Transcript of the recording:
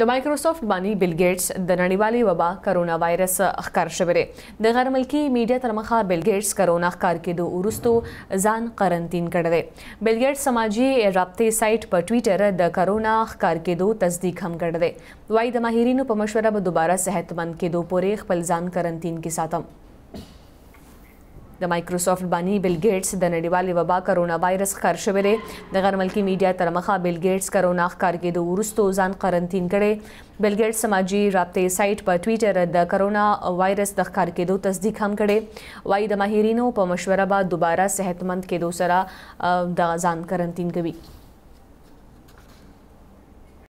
د مایکروسافټ باندې بیل ګیټس د نړیوالې وبا کرونا وایرس ښکار شوی د غیر ملکی میډیا تر مخه بیل ګیټس کرونا ښکار کې دوه ورستو ځان قرنټین کړی دی بیل ګیټس سماجی رابطه سایت په ټوئیټر د کرونا ښکار کې دوه تصدیق هم کړی دی وای د ماهرینو په مشوره به دوباره صحتمند کې دوه پورې خپل ځان قرنټین کې ساتم د مایکروسافټ بانی بیل ګیټس د نړیوالې وبا کرونا وایرس خر شوې ده د غیر ملکی میډیا تر مخه بیل ګیټس کرونا ښکار کې د ورستو ځان قرنټین کړي بیل ګیټس سماجی رابطې سایت په ټوئیټر د کرونا وایرس د ښکار کې دوه تصدیق هم کړي وایي د ماهرینو په مشوره به دوباره صحتمند کېدو سره د ځان قرنټین کوي